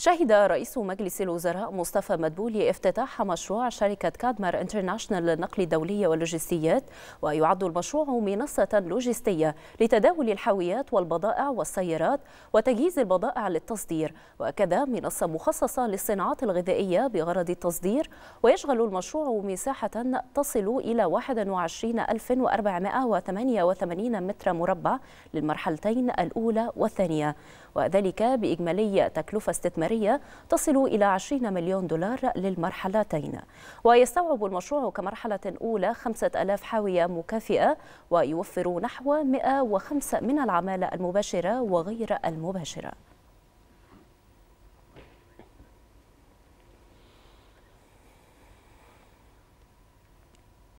شهد رئيس مجلس الوزراء مصطفى مدبولي افتتاح مشروع شركة كادمر انترناشنال للنقل الدولي واللوجستيات ويعد المشروع منصة لوجستية لتداول الحاويات والبضائع والسيارات وتجهيز البضائع للتصدير وكذا منصة مخصصة للصناعات الغذائية بغرض التصدير ويشغل المشروع مساحة تصل إلى 21488 متر مربع للمرحلتين الأولى والثانية وذلك بإجمالية تكلفة استثمارية إدارية تصل إلى 20 مليون دولار للمرحلتين ويستوعب المشروع كمرحلة أولى 5000 حاوية مكافئة ويوفر نحو 105 من العمالة المباشرة وغير المباشرة